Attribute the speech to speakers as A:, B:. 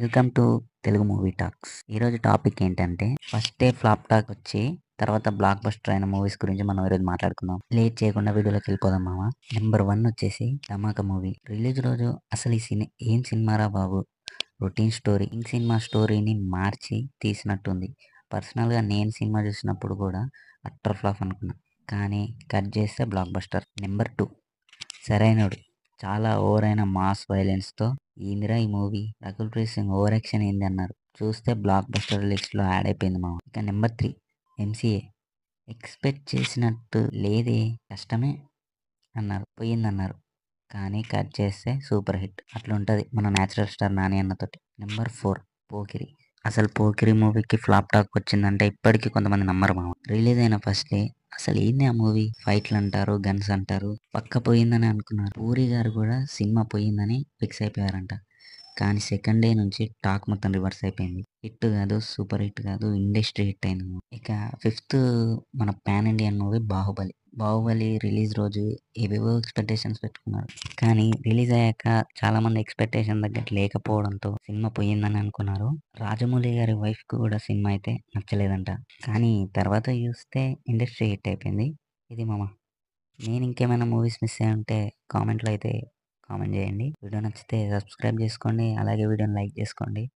A: welcome to Telugu movie talks ఈరోజు topic ఏంటంటే first day flop talk వచ్చి తర్వాత బ్లాక్ బస్టర్ అయిన మూవీస్ గురించి మనం ఈరోజు మాట్లాడుకుందాం లేట్ చేయకుండా వీడియోలోకి వెళ్ళిపోదాం మామ నెంబర్ వన్ వచ్చేసి ధమాక మూవీ రిలీజ్ రోజు అసలు ఈ సినిమా ఏం సినిమారా బాబు రొటీన్ స్టోరీ ఈ సినిమా స్టోరీని మార్చి తీసినట్టుంది పర్సనల్గా నేను సినిమా చూసినప్పుడు కూడా అట్టర్ ఫ్లాప్ అనుకున్నా కానీ కట్ చేస్తే blockbuster number two Sarrainodu చాలా ఓవరైన మాస్ వైలెన్స్తో ఏందిరా ఈ movie Rakul Preet Singh over action ఏంది అన్నారు చూస్తే బ్లాక్ బస్టర్ లిస్ట్లో యాడ్ అయిపోయింది మా ఇక నెంబర్ త్రీ ఎంసీఏ ఎక్స్పెక్ట్ చేసినట్టు లేదే కష్టమే అన్నారు పోయిందన్నారు కానీ కట్ చేస్తే సూపర్ హిట్ అట్లుంటుంది మన న్యాచురల్ స్టార్ నాని అన్నతోటి నెంబర్ ఫోర్ పోకిరి అసలు పోకిరి మూవీకి ఫ్లాప్ టాక్ వచ్చిందంటే ఇప్పటికీ కొంతమంది నమ్మరు మామ రిలీజ్ అయిన ఫస్ట్ డే అసలు ఏంది ఆ మూవీ ఫైట్లు అంటారు గన్స్ అంటారు పక్క పోయిందని అనుకున్నారు పూరి గారు కూడా సినిమా పోయిందని ఫిక్స్ అయిపోయారంట కానీ సెకండ్ డే నుంచి టాక్ మొత్తం రివర్స్ అయిపోయింది హిట్ కాదు సూపర్ హిట్ కాదు ఇండస్ట్రీ హిట్ అయింది ఇక ఫిఫ్త్ మన pan Indian movie Baahubali Baahubali release రోజు ఏవేవో ఎక్స్పెక్టేషన్స్ పెట్టుకున్నారు కానీ రిలీజ్ అయ్యాక చాలా మంది ఎక్స్పెక్టేషన్ తగ్గట్టు లేకపోవడంతో సినిమా పోయిందని అనుకున్నారు రాజమౌళి గారి వైఫ్ కు కూడా సినిమా అయితే నచ్చలేదంట కానీ తర్వాత చూస్తే ఇండస్ట్రీ హిట్ అయిపోయింది ఇది మామ నేను ఇంకేమైనా మూవీస్ మిస్ ఉంటే కామెంట్లో అయితే కామెంట్ చేయండి వీడియో నచ్చితే సబ్స్క్రైబ్ చేసుకోండి అలాగే వీడియోని లైక్ చేసుకోండి